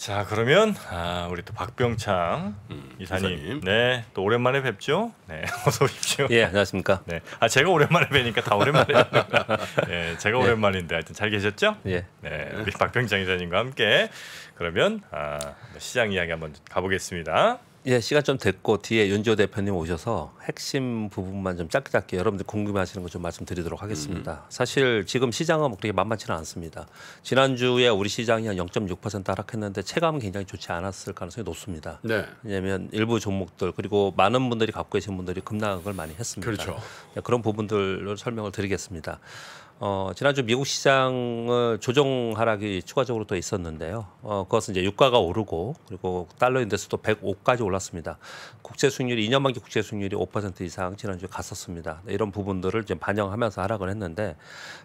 자 그러면 아, 우리 또 박병창 음, 이사님, 이사님. 네 또 오랜만에 뵙죠 네 어서 오십시오 예 안녕하십니까 네아 제가 오랜만에 뵈니까 다 오랜만에 네 제가 예. 오랜만인데 하여튼 잘 계셨죠 예네 우리 박병창 이사님과 함께 그러면 아, 시장 이야기 한번 가보겠습니다. 예, 시간 좀 됐고 뒤에 윤지호 대표님 오셔서 핵심 부분만 좀 짧게 짧게 여러분들 궁금해하시는 거 좀 말씀드리도록 하겠습니다. 음. 사실 지금 시장은 뭐 그렇게 만만치는 않습니다. 지난주에 우리 시장이 한 0.6% 하락했는데 체감은 굉장히 좋지 않았을 가능성이 높습니다. 네. 왜냐하면 일부 종목들 그리고 많은 분들이 갖고 계신 분들이 급락을 많이 했습니다. 그렇죠. 네, 그런 부분들을 설명을 드리겠습니다. 어, 지난주 미국 시장을 조정 하락이 추가적으로 또 있었는데요. 어, 그것은 이제 유가가 오르고 그리고 달러 인덱스도 105까지 올랐습니다. 국제 수익률이 2년 만기 국제 수익률이 5% 이상 지난주에 갔었습니다. 네, 이런 부분들을 지금 반영하면서 하락을 했는데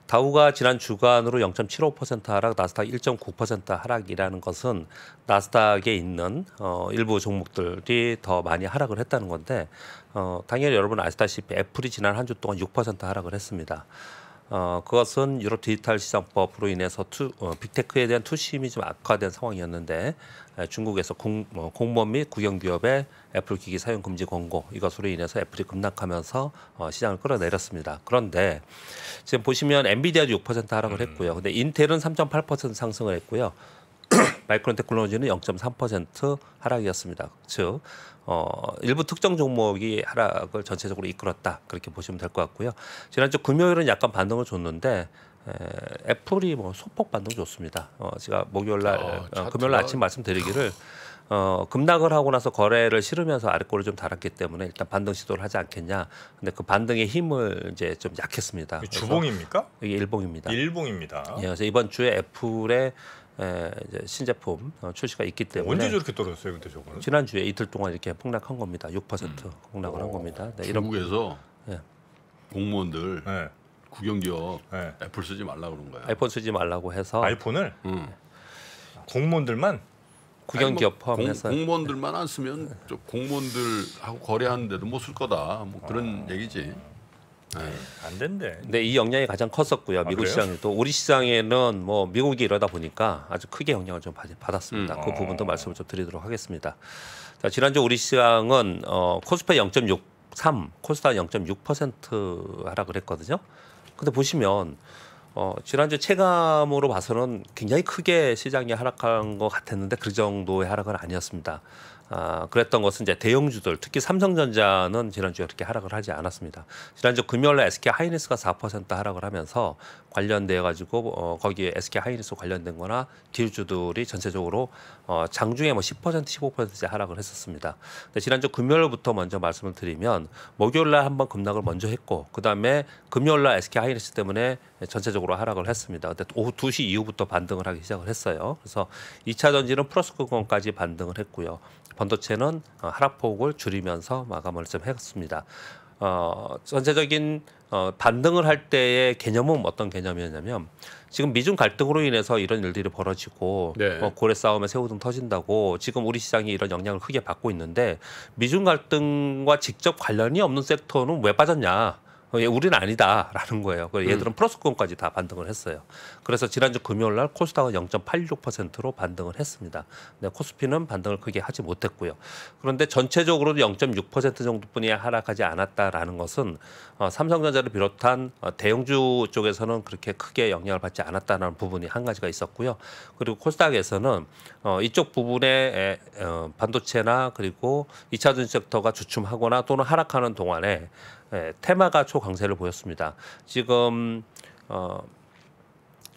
다우가 지난 주간으로 0.75% 하락, 나스닥 1.9% 하락이라는 것은 나스닥에 있는 어, 일부 종목들이 더 많이 하락을 했다는 건데 어, 당연히 여러분 아시다시피 애플이 지난 한 주 동안 6% 하락을 했습니다. 어, 그것은 유럽 디지털 시장법으로 인해서 투, 어, 빅테크에 대한 투심이 좀 악화된 상황이었는데 에, 중국에서 공, 어, 공무원 및 국영기업의 애플 기기 사용 금지 권고 이것으로 인해서 애플이 급락하면서 어, 시장을 끌어내렸습니다. 그런데 지금 보시면 엔비디아도 6% 하락을 음. 했고요. 근데 인텔은 3.8% 상승을 했고요. 마이크론 테크놀로지는 0.3% 하락이었습니다. 즉 어, 일부 특정 종목이 하락을 전체적으로 이끌었다 그렇게 보시면 될 것 같고요. 지난주 금요일은 약간 반등을 줬는데 에, 애플이 뭐 소폭 반등 좋습니다 어, 제가 목요일 날 어, 어, 금요일 날 아침 말씀드리기를 어, 급락을 하고 나서 거래를 실으면서 아래꼬를 좀 달았기 때문에 일단 반등 시도를 하지 않겠냐. 근데 그 반등의 힘을 이제 좀 약했습니다. 주봉입니까? 이게 일봉입니다. 일봉입니다. 예, 그래서 이번 주에 애플의 에, 예, 이제 신제품 어, 출시가 있기 때문에 언제 저렇게 떨어졌어요, 근데 저거는? 지난 주에 이틀 동안 이렇게 폭락한 겁니다. 6% 음. 폭락을 오. 어, 한 겁니다. 네, 중국에서 이런... 예. 공무원들 네. 국영기업 네. 애플 쓰지 말라 그런 거야. 아이폰 쓰지 말라고 해서 아이폰을 음. 공무원들만 국영기업 뭐 포함해서 공, 공무원들만 안 쓰면 공무원들하고 거래하는데도 못 쓸 거다. 뭐 그런 아. 얘기지. 네. 네. 안 된대. 근데 이 영향이 가장 컸었고요. 아, 미국 아, 시장에도 우리 시장에는 뭐 미국이 이러다 보니까 아주 크게 영향을 좀 받았습니다. 음. 그 어. 부분도 말씀을 좀 드리도록 하겠습니다. 자, 지난주 우리 시장은 어, 코스피 0.63, 코스닥 0.6% 하락을 했거든요. 근데 보시면 어, 지난주 체감으로 봐서는 굉장히 크게 시장이 하락한 것 같았는데 그 정도의 하락은 아니었습니다. 아, 그랬던 것은 이제 대형주들 특히 삼성전자는 지난주에 그렇게 하락을 하지 않았습니다. 지난주 금요일 날 SK 하이닉스가 4% 하락을 하면서 관련돼 가지고 어, 거기에 SK 하이닉스 관련된 거나 기주들이 전체적으로 어, 장중에 뭐 10% 15%씩 하락을 했었습니다. 근데 지난주 금요일부터 먼저 말씀을 드리면 목요일 날 한번 급락을 먼저 했고 그다음에 금요일 날 SK 하이닉스 때문에 전체적으로 하락을 했습니다. 근데 오후 2시 이후부터 반등을 하기 시작을 했어요. 그래서 2차 전지는 플러스 금간까지 반등을 했고요. 번도체는 어, 하락폭을 줄이면서 마감을 좀 했습니다. 어, 전체적인 어, 반등을 할 때의 개념은 어떤 개념이었냐면 지금 미중 갈등으로 인해서 이런 일들이 벌어지고 네. 어, 고래 싸움에 새우등 터진다고 지금 우리 시장이 이런 영향을 크게 받고 있는데 미중 갈등과 직접 관련이 없는 섹터는 왜 빠졌냐? 우리는 아니다라는 거예요. 그래서 얘들은 음. 플러스권까지 다 반등을 했어요. 그래서 지난주 금요일 날 코스닥은 0.86%로 반등을 했습니다. 근데 코스피는 반등을 크게 하지 못했고요. 그런데 전체적으로도 0.6% 정도뿐이 하락하지 않았다라는 것은 어, 삼성전자를 비롯한 어, 대형주 쪽에서는 그렇게 크게 영향을 받지 않았다는 부분이 한 가지가 있었고요. 그리고 코스닥에서는 어, 이쪽 부분에 에, 어, 반도체나 그리고 이차 전 섹터가 주춤하거나 또는 하락하는 동안에 예, 테마가 초강세를 보였습니다. 지금 어,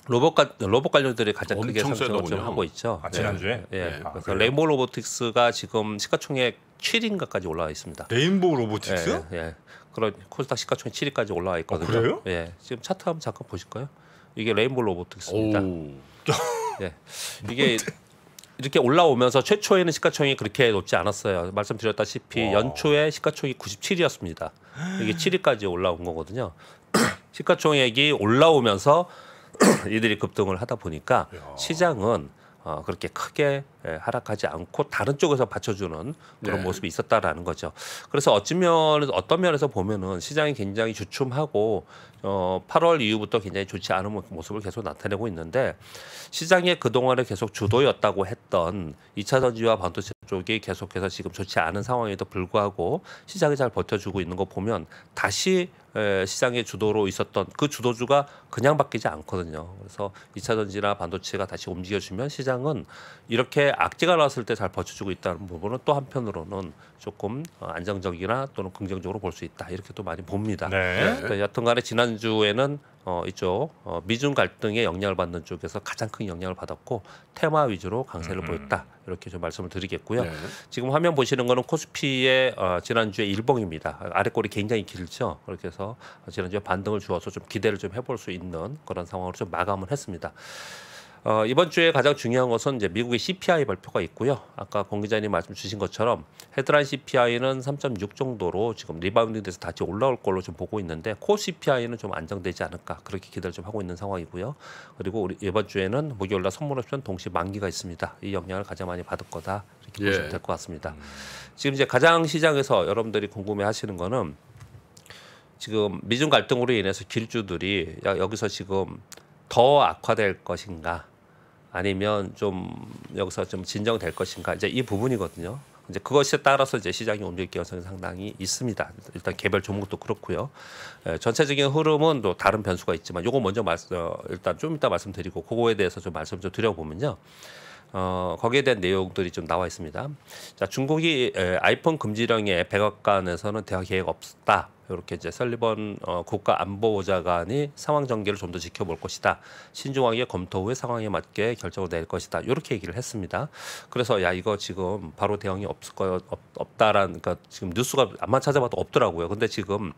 로봇 가, 로봇 관련들이 가장 크게 상승을 좀 하고 있죠. 아, 지난주에 예, 예. 예. 아, 그 레이보 로보틱스가 지금 시가총액 7인가까지 올라와 있습니다. 레인보우 로보틱스? 예, 예. 그런 코스닥 시가총액 7위까지 올라와 아, 있거든요. 아, 그래요? 예. 지금 차트 한번 잠깐 보실까요? 이게 레인보우 로보틱스입니다. 예. 이게 이렇게 올라오면서 최초에는 시가총액이 그렇게 높지 않았어요. 말씀드렸다시피 연초에 시가총액이 97이었습니다. 이게 7위까지 올라온 거거든요. 시가총액이 올라오면서 이들이 급등을 하다 보니까 시장은 어, 그렇게 크게 예, 하락하지 않고 다른 쪽에서 받쳐주는 그런 네. 모습이 있었다라는 거죠. 그래서 어찌면 어떤 면에서 보면은 시장이 굉장히 주춤하고 어, 8월 이후부터 굉장히 좋지 않은 모습을 계속 나타내고 있는데 시장에그 동안에 계속 주도였다고 했던 2차 전지와 반도체 쪽이 계속해서 지금 좋지 않은 상황에도 불구하고 시장이 잘 버텨주고 있는 거 보면 다시 예, 시장의 주도로 있었던 그 주도주가 그냥 바뀌지 않거든요. 그래서 2차 전지나 반도체가 다시 움직여주면 시장은 이렇게 악재가 나왔을 때 잘 버텨주고 있다는 부분은 또 한편으로는 조금 안정적이나 또는 긍정적으로 볼 수 있다 이렇게 또 많이 봅니다. 네. 네 여튼간에 지난주에는 어, 이쪽 어, 미중 갈등에 영향을 받는 쪽에서 가장 큰 영향을 받았고 테마 위주로 강세를 음. 보였다 이렇게 좀 말씀을 드리겠고요. 네. 지금 화면 보시는 거는 코스피의 어, 지난주에 일봉입니다. 아래꼬리 굉장히 길죠. 그렇게 해서 지난주에 반등을 주어서 좀 기대를 좀 해볼 수 있는 그런 상황으로 좀 마감을 했습니다. 어, 이번 주에 가장 중요한 것은 이제 미국의 CPI 발표가 있고요. 아까 공 기자님 말씀 주신 것처럼 헤드라인 CPI는 3.6 정도로 지금 리바운딩돼서 다시 올라올 걸로 좀 보고 있는데 코 CPI는 좀 안정되지 않을까 그렇게 기대를 좀 하고 있는 상황이고요. 그리고 우리 이번 주에는 목요일날 선물옵션 동시 만기가 있습니다. 이 영향을 가장 많이 받을 거다 이렇게 예. 보시면 될 것 같습니다. 지금 이제 가장 시장에서 여러분들이 궁금해하시는 거는 지금 미중 갈등으로 인해서 길주들이 여기서 지금 더 악화될 것인가 아니면 좀 여기서 좀 진정될 것인가 이제 이 부분이거든요. 이제 그것에 따라서 이제 시장이 움직일 가능성이 상당히 있습니다. 일단 개별 종목도 그렇고요. 에, 예, 전체적인 흐름은 또 다른 변수가 있지만 요거 먼저 말씀 어, 일단 좀 이따 말씀드리고 그거에 대해서 좀 말씀 좀 드려보면요. 어, 거기에 대한 내용들이 좀 나와 있습니다. 자, 중국이 에, 아이폰 금지령에 백악관에서는 대화 계획 없다. 이렇게 이제 설리번 어, 국가안보보좌관이 상황 전개를 좀 더 지켜볼 것이다. 신중하게 검토 후에 상황에 맞게 결정을 낼 것이다. 이렇게 얘기를 했습니다. 그래서 야 이거 지금 바로 대응이 없을 거 없, 다라는 그러니까 지금 뉴스가 아마 찾아봐도 없더라고요. 근데 지금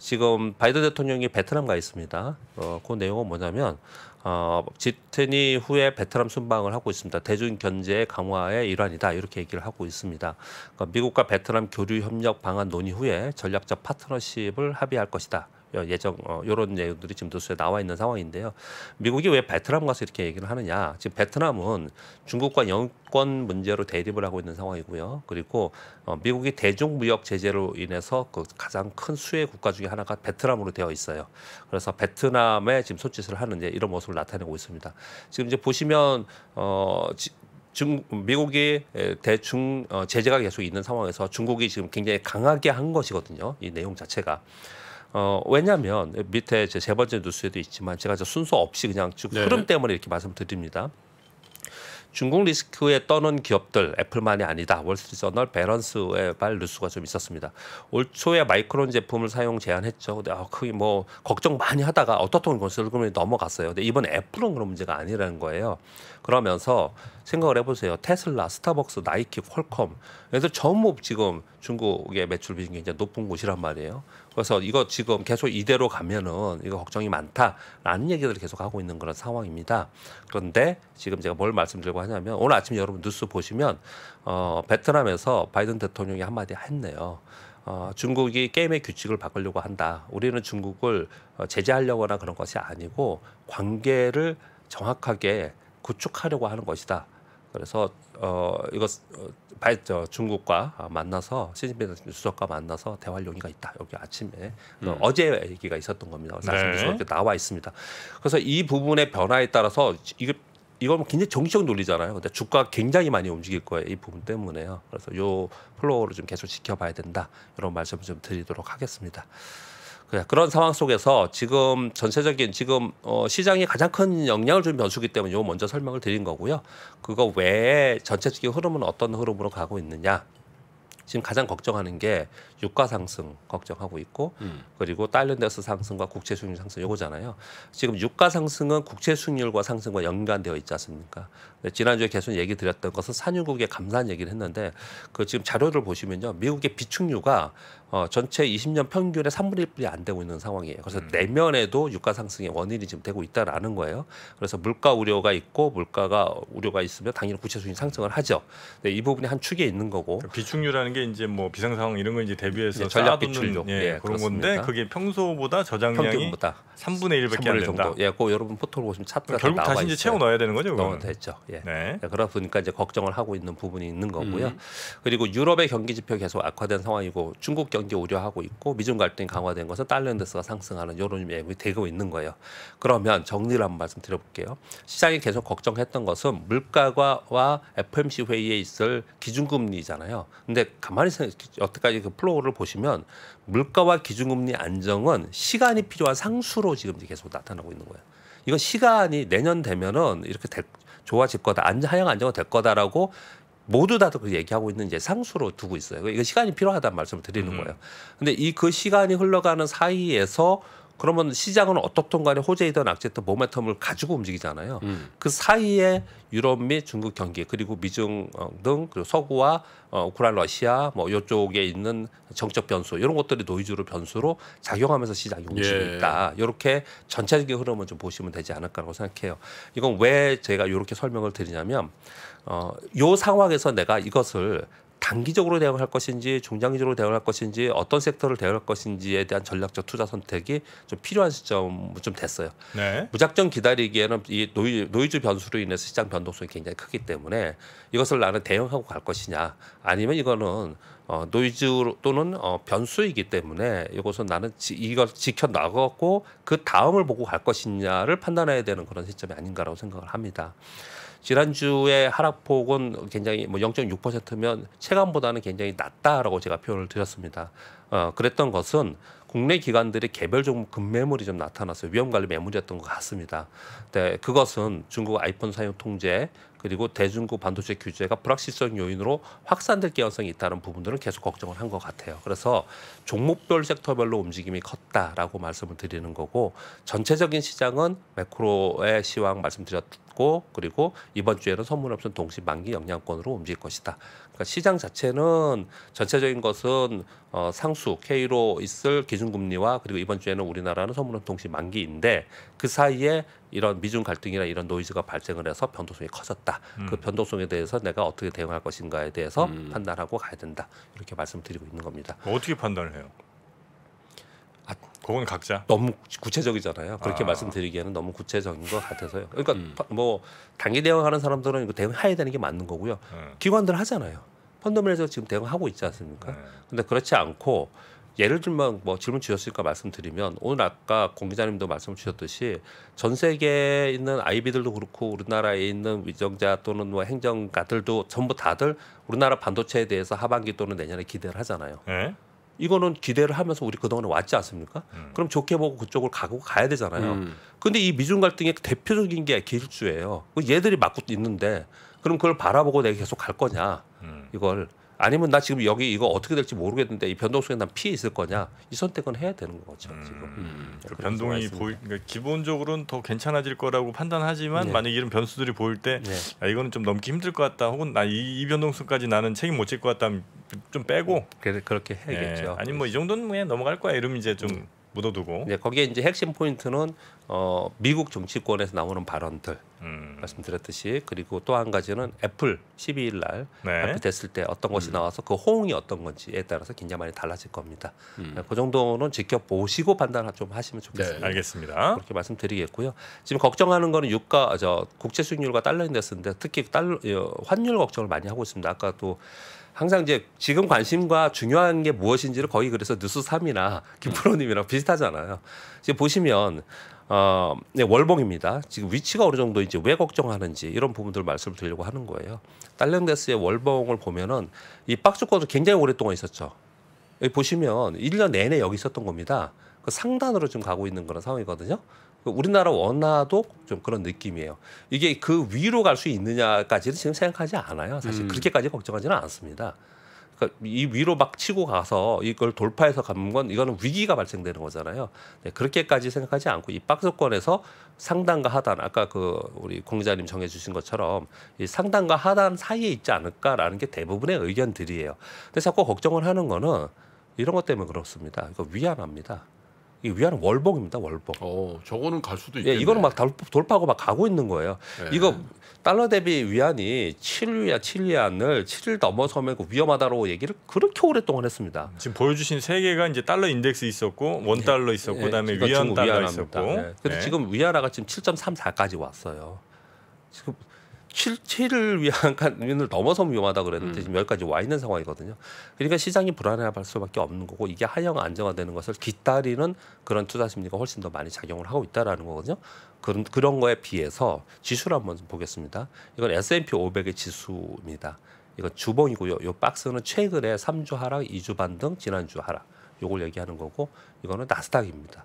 지금 바이든 대통령이 베트남 가 있습니다. 어, 그 내용은 뭐냐면 어, 지은이 후에 베트남 순방을 하고 있습니다. 대중 견제 강화의 일환이다 이렇게 얘기를 하고 있습니다. 그러니까 미국과 베트남 교류 협력 방안 논의 후에 전략적 파트너십을 합의할 것이다. 어, 예정 어, 이런 내용들이 지금 도수에 나와 있는 상황인데요. 미국이 왜 베트남 가서 이렇게 얘기를 하느냐? 지금 베트남은 중국과 영권 문제로 대립을 하고 있는 상황이고요. 그리고 어, 미국이 대중무역 제재로 인해서 그 가장 큰 수혜 국가 중에 하나가 베트남으로 되어 있어요. 그래서 베트남에 지금 손짓을 하는 이제 이런 모습을 나타내고 있습니다. 지금 이제 보시면 어, 지, 중 미국이 대중 어, 제재가 계속 있는 상황에서 중국이 지금 굉장히 강하게 한 것이거든요. 이 내용 자체가. 어 왜냐하면 밑에 제 세 번째 뉴스에도 있지만 제가 저 순서 없이 그냥 쭉 네. 흐름 때문에 이렇게 말씀드립니다. 중국 리스크에 떠는 기업들 애플만이 아니다. 월스트리저널 밸런스의 발 뉴스가 좀 있었습니다. 올 초에 마이크론 제품을 사용 제한했죠. 근데 아, 거의 뭐 걱정 많이 하다가 어떻든 건설금이 넘어갔어요. 근데 이번 애플은 그런 문제가 아니라는 거예요. 그러면서 생각을 해보세요. 테슬라, 스타벅스, 나이키, 퀄컴 그래들 전부 지금 중국의 매출 비중이 굉장 높은 곳이란 말이에요. 그래서 이거 지금 계속 이대로 가면은 이거 걱정이 많다라는 얘기들을 계속 하고 있는 그런 상황입니다. 그런데 지금 제가 뭘 말씀드리고 하냐면 오늘 아침 에 여러분 뉴스 보시면 어, 베트남에서 바이든 대통령이 한마디 했네요. 어, 중국이 게임의 규칙을 바꾸려고 한다. 우리는 중국을 어, 제재하려거나 그런 것이 아니고 관계를 정확하게 구축하려고 하는 것이다. 그래서 어 이거 어, 발, 저, 중국과 만나서 시진핑 주석과 만나서 대화할 용의가 있다. 여기 아침에 음. 어제 얘기가 있었던 겁니다. 그래서 네. 나와 있습니다. 그래서 이 부분의 변화에 따라서 이거 이건 굉장히 정치적 논리잖아요. 근데 주가가 굉장히 많이 움직일 거예요. 이 부분 때문에요. 그래서 요플로어를좀 계속 지켜봐야 된다. 이런 말씀을 좀 드리도록 하겠습니다. 예, 그런 상황 속에서 지금 전체적인 지금 어 시장이 가장 큰 영향을 준 변수기 때문에 요 먼저 설명을 드린 거고요. 그거 외에 전체적인 흐름은 어떤 흐름으로 가고 있느냐. 지금 가장 걱정하는 게 유가 상승 걱정하고 있고 음. 그리고 달러인덱스 상승과 국채 수익률 상승 요거잖아요. 지금 유가 상승은 국채 수익률과 상승과 연관되어 있지 않습니까? 네, 지난주에 계속 얘기 드렸던 것은 산유국의 감산 얘기를 했는데 그 지금 자료를 보시면요. 미국의 비축유가 어, 전체 20년 평균의 3분의 1이 뿐안 되고 있는 상황이에요. 그래서 음. 내면에도 유가 상승의 원인이 지금 되고 있다라는 거예요. 그래서 물가 우려가 있고 물가가 우려가 있으면 당연히 구체 수익 상승을 하죠. 네, 이 부분이 한 축에 있는 거고. 그러니까 비축률이라는 게 이제 뭐 비상 상황 이런 걸 이제 대비해서 네, 전략 비축률 예, 예, 그런 그렇습니다. 건데 그게 평소보다 저장량이 평균보다 3분의 1밖에 3분의 안 된다. 정도. 예, 그 여러분 포털 보시면 차트가 결국 나와 다시 있어요. 채워 넣어야 되는 거죠. 넣어 됐죠. 예. 네. 네. 그러다 보니까 이제 걱정을 하고 있는 부분이 있는 거고요. 음. 그리고 유럽의 경기 지표 계속 악화된 상황이고 중국 경 파운드 우려하고 있고 미중 갈등이 강화된 것은 달러인덱스가 상승하는 이런 예이 되고 있는 거예요. 그러면 정리를 한번 말씀드려볼게요. 시장이 계속 걱정했던 것은 물가와 FMC 회의에 있을 기준금리잖아요. 근데 가만히 여태까지 그 플로우를 보시면 물가와 기준금리 안정은 시간이 필요한 상수로 지금 계속 나타나고 있는 거예요. 이건 시간이 내년 되면은 이렇게 될, 좋아질 거다. 안, 하향 안정화 될 거다라고 모두 다 그 얘기하고 있는 이제 상수로 두고 있어요. 그러니까 이거 시간이 필요하다는 말씀을 드리는 음. 거예요. 근데 이 그 시간이 흘러가는 사이에서 그러면 시장은 어떻든 간에 호재이든 악재든 모멘텀을 가지고 움직이잖아요. 음. 그 사이에 유럽 및 중국 경기 그리고 미중 어, 등 그리고 서구와 어, 우크라이나 러시아 뭐 요쪽에 있는 정적 변수 이런 것들이 노이즈로 변수로 작용하면서 시장이 움직이고 예. 있다. 이렇게 전체적인 흐름을 좀 보시면 되지 않을까라고 생각해요. 이건 왜 제가 이렇게 설명을 드리냐면 어, 요 상황에서 내가 이것을 단기적으로 대응할 것인지 중장기적으로 대응할 것인지 어떤 섹터를 대응할 것인지에 대한 전략적 투자 선택이 좀 필요한 시점 좀 됐어요. 네. 무작정 기다리기에는 이 노이, 노이즈 변수로 인해서 시장 변동성이 굉장히 크기 때문에 이것을 나는 대응하고 갈 것이냐 아니면 이거는 어, 노이즈 또는 어, 변수이기 때문에 이것은 나는 지, 이걸 지켜 나가고 그 다음을 보고 갈 것이냐를 판단해야 되는 그런 시점이 아닌가라고 생각을 합니다. 지난주에 하락폭은 굉장히 뭐 0.6%면 체감보다는 굉장히 낮다라고 제가 표현을 드렸습니다. 어, 그랬던 것은 국내 기관들의 개별 종목 급매물이 좀 나타났어요. 위험관리 매물이었던 것 같습니다. 네, 그것은 중국 아이폰 사용 통제 그리고 대중국 반도체 규제가 불확실성 요인으로 확산될 개연성이 있다는 부분들은 계속 걱정을 한 것 같아요. 그래서 종목별 섹터별로 움직임이 컸다라고 말씀을 드리는 거고 전체적인 시장은 매크로의 시황 말씀드렸 받고 그리고 이번 주에는 선물 없음 동시 만기 영향권으로 움직일 것이다. 그러니까 시장 자체는 전체적인 것은 어, 상수 K로 있을 기준금리와 그리고 이번 주에는 우리나라는 선물 없음 동시 만기인데 그 사이에 이런 미중 갈등이나 이런 노이즈가 발생을 해서 변동성이 커졌다. 음. 그 변동성에 대해서 내가 어떻게 대응할 것인가에 대해서 음. 판단하고 가야 된다. 이렇게 말씀드리고 있는 겁니다. 어떻게 판단을 해요? 그건 각자 너무 구체적이잖아요. 그렇게 아. 말씀드리기에는 너무 구체적인 것 같아서요. 그러니까 음. 뭐 단기 대응하는 사람들은 이거 대응해야 되는 게 맞는 거고요. 음. 기관들 하잖아요. 펀더맨에서 지금 대응하고 있지 않습니까? 음. 근데 그렇지 않고 예를 들면 뭐 질문 주셨으니까 말씀드리면 오늘 아까 공 기자님도 말씀 주셨듯이 전 세계에 있는 아이비들도 그렇고 우리나라에 있는 위정자 또는 뭐 행정가들도 전부 다들 우리나라 반도체에 대해서 하반기 또는 내년에 기대를 하잖아요. 에? 네. 이거는 기대를 하면서 우리 그동안에 왔지 않습니까? 음. 그럼 좋게 보고 그쪽을 가고 가야 되잖아요. 음. 근데 이 미중 갈등의 대표적인 게 길주예요. 그 얘들이 막고 있는데 그럼 그걸 바라보고 내가 계속 갈 거냐? 음. 이걸 아니면 나 지금 여기 이거 어떻게 될지 모르겠는데 이 변동성에 난 피해 있을 거냐? 이 선택은 해야 되는 거죠, 음. 지금. 그 음. 음. 변동이 보이 그러니까 기본적으로는 더 괜찮아질 거라고 판단하지만 네. 만약 이런 변수들이 보일 때 네. 야, 아, 이거는 좀 넘기 힘들 것 같다. 혹은 나이 이 변동성까지 나는 책임 못 질 것 같다. 좀 빼고 그, 렇게 해야겠죠. 예. 아니 뭐이 정도는 그 넘어갈 거야. 이러 이제 좀 음. 묻어두고. 네, 거기에 이제 핵심 포인트는 어, 미국 정치권에서 나오는 발언들 음. 말씀드렸듯이 그리고 또 한 가지는 애플 12일 날 네. 발표됐을 때 어떤 것이 음. 나와서 그 호응이 어떤 건지에 따라서 굉장히 많이 달라질 겁니다. 음. 네, 그 정도는 지켜보시고 판단을 좀 하시면 좋겠습니다. 네, 알겠습니다. 그렇게 말씀드리겠고요. 지금 걱정하는 거는 유가 저 국채 수익률과 달러 인덱스인데 특히 달러 환율 걱정을 많이 하고 있습니다. 아까 또 항상 이제 지금 관심과 중요한 게 무엇인지를 거의 그래서 뉴스 삼이나 김프로님이랑 비슷하잖아요. 지금 보시면 어, 네, 월봉입니다. 지금 위치가 어느 정도인지 왜 걱정하는지 이런 부분들을 말씀을 드리려고 하는 거예요. 달랭데스의 월봉을 보면은 이 박스권도 굉장히 오랫동안 있었죠. 여기 보시면 일 년 내내 여기 있었던 겁니다. 그 상단으로 지금 가고 있는 그런 상황이거든요. 그 우리나라 원화도 좀 그런 느낌이에요. 이게 그 위로 갈 수 있느냐까지는 지금 생각하지 않아요. 사실 음. 그렇게까지 걱정하지는 않습니다. 그러니까 이 위로 막 치고 가서 이걸 돌파해서 가는 건 이거는 위기가 발생되는 거잖아요. 네, 그렇게까지 생각하지 않고 이 박스권에서 상단과 하단 아까 그 우리 공자님 정해주신 것처럼 이 상단과 하단 사이에 있지 않을까라는 게 대부분의 의견들이에요. 근데 자꾸 걱정을 하는 거는 이런 것 때문에 그렇습니다. 이거 그러니까 위안합니다. 이 위안은 월복입니다. 월복. 어, 저거는 갈 수도 예, 있겠네. 예, 이거는 막 돌파하고 막 가고 있는 거예요. 네. 이거 달러 대비 위안이 7위야 7위안을 7일 넘어서면 그위험하다라고 얘기를 그렇게 오랫동안 했습니다. 지금 보여주신 세 개가 이제 달러 인덱스 있었고 원 예. 달러 있었고 예, 그다음에 위안 달러 있었고. 그 근데 지금 위안화가 지금 7.34까지 왔어요. 지금 실체를 위한 관면을 넘어서 위험하다 그랬는데 음. 지금 여기까지 와 있는 상황이거든요. 그러니까 시장이 불안해할 수밖에 없는 거고 이게 하향 안정화되는 것을 기다리는 그런 투자 심리가 훨씬 더 많이 작용을 하고 있다라는 거거든요. 그런 그런 거에 비해서 지수를 한번 보겠습니다. 이건 S&P 500의 지수입니다. 이거 주봉이고요. 요 박스는 최근에 3주 하락, 2주 반 등, 지난주 하락. 요걸 얘기하는 거고 이거는 나스닥입니다.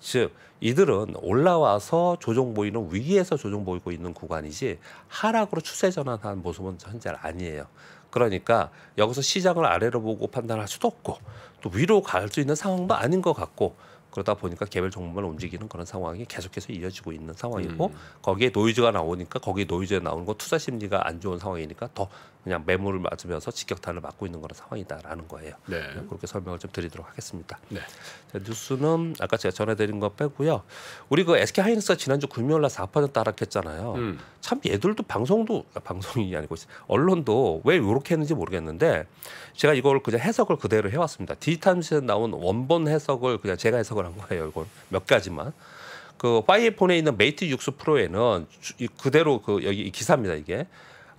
즉 이들은 올라와서 조정 보이는 위기에서 조정 보이고 있는 구간이지 하락으로 추세 전환한 모습은 현재 아니에요. 그러니까 여기서 시장을 아래로 보고 판단할 수도 없고 또 위로 갈 수 있는 상황도 아닌 것 같고 그러다 보니까 개별 종목만 움직이는 그런 상황이 계속해서 이어지고 있는 상황이고 음. 거기에 노이즈가 나오니까 거기에 노이즈에 나오는 거 투자 심리가 안 좋은 상황이니까 더 그냥 매물을 맞으면서 직격탄을 맞고 있는 그런 상황이다라는 거예요. 네. 그렇게 설명을 좀 드리도록 하겠습니다. 네. 자, 뉴스는 아까 제가 전해드린 거 빼고요. 우리 그 SK 하이닉스가 지난주 금요일 날4%따락했잖아요 음. 참 얘들도 방송도 아, 방송이 아니고 언론도 왜 이렇게 했는지 모르겠는데 제가 이걸 그냥 해석을 그대로 해왔습니다. 디지털에서 나온 원본 해석을 그냥 제가 해석을 한 거예요. 이걸 몇 가지만. 그 파이폰에 있는 메이트 육수 프로에는 그대로 그 여기 기사입니다 이게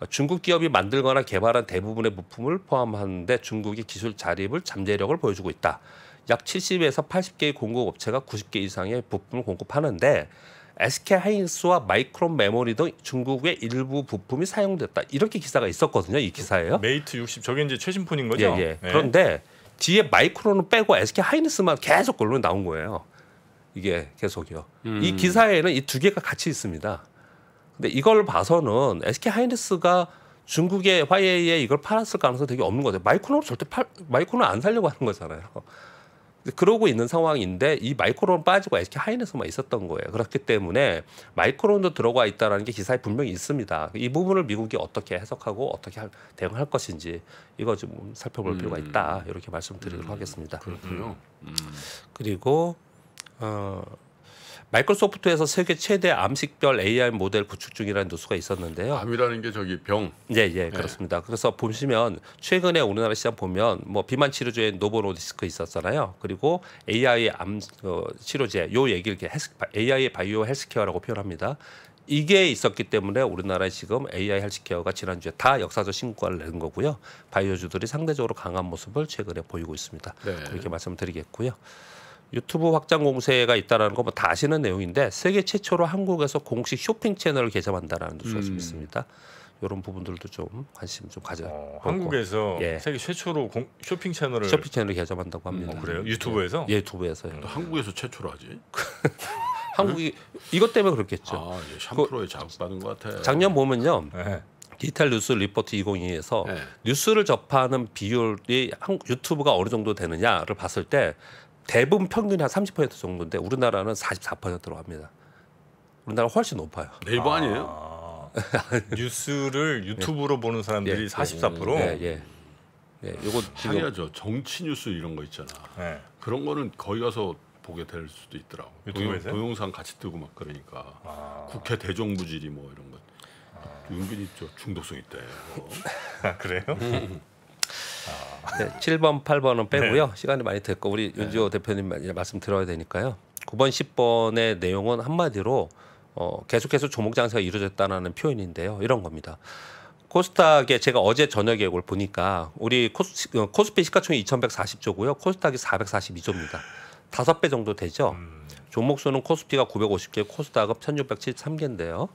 중국 기업이 만들거나 개발한 대부분의 부품을 포함하는데 중국이 기술 자립을 잠재력을 보여주고 있다. 약 70에서 80개의 공급업체가 90개 이상의 부품을 공급하는데 SK 하이닉스와 마이크론 메모리 등 중국의 일부 부품이 사용됐다. 이렇게 기사가 있었거든요. 이 기사예요. 메이트 60 저게 이제 최신 폰인 거죠? 예, 예. 네. 그런데 뒤에 마이크론은 빼고 SK 하이닉스만 계속 걸로 나온 거예요. 이게 계속이요. 음. 이 기사에는 이 두 개가 같이 있습니다. 근데 이걸 봐서는 SK 하이닉스가 중국의 화웨이에 이걸 팔았을 가능성이 되게 없는 거죠. 마이크론 절대 팔 마이크론 안 살려고 하는 거잖아요. 그러고 있는 상황인데 이 마이크론 빠지고 SK 하이닉스만 있었던 거예요. 그렇기 때문에 마이크론도 들어가 있다라는 게 기사에 분명히 있습니다. 이 부분을 미국이 어떻게 해석하고 어떻게 대응할 것인지 이거 좀 살펴볼 음. 필요가 있다. 이렇게 말씀드리도록 음. 하겠습니다. 그렇군요. 음. 그리고 어 마이크로소프트에서 세계 최대 암식별 AI 모델 구축 중이라는 뉴스가 있었는데요. 암이라는 게 저기 병. 예, 예, 예, 그렇습니다. 그래서 보시면 최근에 우리나라 시장 보면 뭐 비만 치료제 노보노디스크 있었잖아요. 그리고 AI 암 어, 치료제 요 얘기를 이렇게 헬스, AI 바이오 헬스케어라고 표현합니다. 이게 있었기 때문에 우리나라에 지금 AI 헬스케어가 지난주에 다 역사적 신고를 낸 거고요. 바이오주들이 상대적으로 강한 모습을 최근에 보이고 있습니다. 네. 그렇게 말씀드리겠고요. 유튜브 확장 공세가 있다라는 건다 뭐 아시는 내용인데 세계 최초로 한국에서 공식 쇼핑 채널을 개점한다라는 뉴스가 좀 있습니다. 이런 부분들도 좀 관심 좀 가져. 어, 한국에서 예. 세계 최초로 공, 쇼핑 채널을 쇼핑 채널을 개점한다고 음, 합니다. 음, 어, 그래요? 유튜브에서? 예, 예 유튜브에서. 예. 한국에서 최초로 하지? 한국이 이것 때문에 그렇겠죠. 아, 예, 그 샴푸로에 자극받은 것 같아요. 작년 보면요. 네. 디지털 뉴스 리포트 2022에서 네. 뉴스를 접하는 비율이 한 유튜브가 어느 정도 되느냐를 봤을 때 대부분 평균이 한 30% 정도인데 우리나라는 44%로 합니다. 우리나라 훨씬 높아요. 네이버 아. 아니에요? 뉴스를 예. 유튜브로 예. 보는 사람들이 예. 44%. 예. 예, 예. 예, 요거 당연하죠. 정치 뉴스 이런 거 있잖아. 예. 그런 거는 거기 가서 보게 될 수도 있더라고. 유튜브에서 동영, 상 같이 뜨고 막 그러니까 아. 국회 대정부질이 뭐 이런 거. 아. 윤빈이 저 중독성 있대. 뭐. 아, 그래요? 네, 7번, 8번은 빼고요. 네. 시간이 많이 됐고 우리 네. 윤지호 대표님 말씀 들어야 되니까요. 9번, 10번의 내용은 한마디로 어, 계속해서 조목 장세가 이루어졌다는 표현인데요. 이런 겁니다. 코스닥에 제가 어제 저녁에 이걸 보니까 우리 코스, 어, 코스피 시가총액 2,140조고요. 코스닥이 442조입니다. 5배 정도 되죠. 음. 네. 종목수는 코스피가 950개, 코스닥은 1,673개인데요.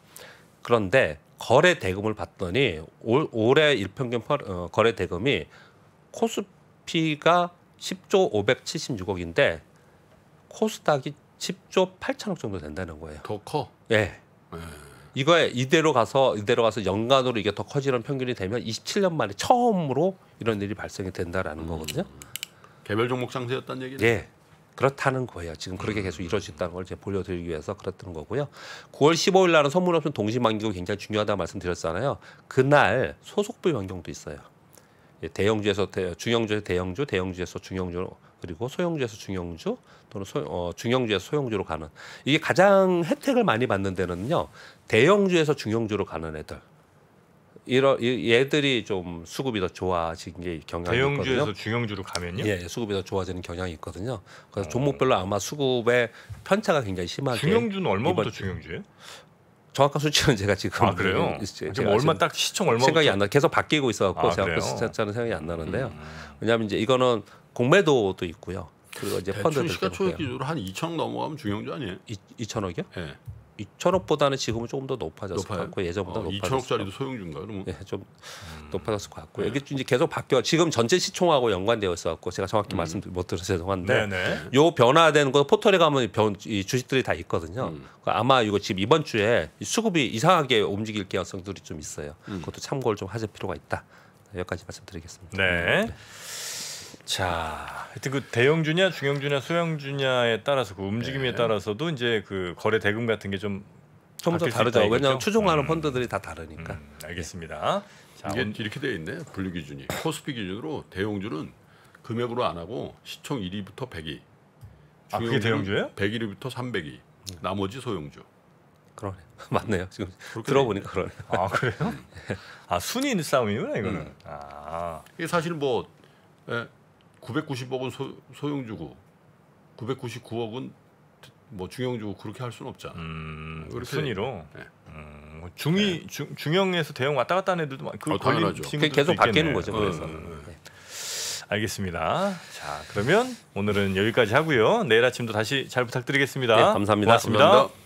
그런데 거래 대금을 봤더니 올, 올해 일평균 어, 거래 대금이 코스피가 10조 576억인데 코스닥이 10조 8천억 정도 된다는 거예요. 더 커? 예. 네. 이거에 이대로 가서 이대로 가서 연간으로 이게 더 커지는 평균이 되면 27년 만에 처음으로 이런 일이 발생이 된다라는 음. 거거든요. 개별 종목 상세였다는 얘기죠. 예. 그렇다는 거예요. 지금 그렇게 음. 계속 이루어진다는 걸 제가 보여드리기 위해서 그렇다는 거고요. 9월 15일 날은 선물옵션 동시 만기고 굉장히 중요하다 고 말씀드렸잖아요. 그날 소속부 변경도 있어요. 예, 대형주에서 대, 중형주에서 대형주, 대형주에서 중형주 그리고 소형주에서 중형주 또는 소, 어, 중형주에서 소형주로 가는 이게 가장 혜택을 많이 받는 데는요 대형주에서 중형주로 가는 애들 이런 얘들이 좀 수급이 더 좋아진 게 경향이 있거든요. 대형주에서 중형주로 가면요? 예, 수급이 더 좋아지는 경향이 있거든요. 그래서 어. 종목별로 아마 수급의 편차가 굉장히 심하게. 중형주는 얼마부터 중형주예요? 정확한 수치는 제가 지금 아 그래요? 지금 얼마 딱 시청 얼마 생각이 안 나. 계속 바뀌고 있어갖고 아, 제가 숫자는 그 생각이 안 나는데요. 음. 왜냐하면 이제 이거는 공매도도 있고요. 그리고 이제 펀드 시가총액 기준으로 한2천 넘어가면 중형주 아니에요? 2, 천억이요 네. 예. 2천억보다는 지금은 조금 더 높아졌을 높아요? 것 같고 예전보다 어, 아, 높아졌어요. 2천억짜리도 소형주인가요? 그러면? 네, 좀 음. 높아졌을 것 같고 네. 이게 이제 계속 바뀌어 지금 전체 시총하고 연관되어 있어갖고 제가 정확히 음. 말씀 못 드려서 네, 죄송한데 네네. 요 변화되는 거 포털에 가면 변, 이 주식들이 다 있거든요. 음. 그 아마 이거 지금 이번 주에 수급이 이상하게 움직일 개연성들이 좀 있어요. 음. 그것도 참고를 좀 하실 필요가 있다. 여기까지 말씀드리겠습니다. 네. 네. 자, 하여튼 그 대형주냐 중형주냐 소형주냐에 따라서 그 움직임에 네. 따라서도 이제 그 거래 대금 같은 게 좀 좀 더 다르죠. 왜냐하면 추종하는 음. 펀드들이 다 다르니까. 음, 네. 알겠습니다. 자, 이게 이렇게 돼 있네. 분류 기준이 코스피 기준으로 대형주는 금액으로 안 하고 시총 1위부터 100위. 아, 그게 대형주예요? 101위부터 300위. 음. 나머지 소형주. 그러네. 맞네요. 지금 들어보니까 그러네. 아 그래요? 네. 아 순위 싸움이구나 이거는. 음. 아 이게 사실 뭐 에, 예, 990억은 소, 소형주고 999억은 뭐 중형주고 그렇게 할 수는 없잖아. 음, 그렇게 순위로. 네. 음, 뭐 중위 네. 중, 중형에서 대형 왔다 갔다 하는 애들도 많고 어, 걸린 친 계속 있겠네. 바뀌는 거죠. 어, 그래서. 음, 네. 알겠습니다. 자, 그러면 오늘은 여기까지 하고요. 내일 아침도 다시 잘 부탁드리겠습니다. 네, 감사합니다. 고맙습니다. 감사합니다.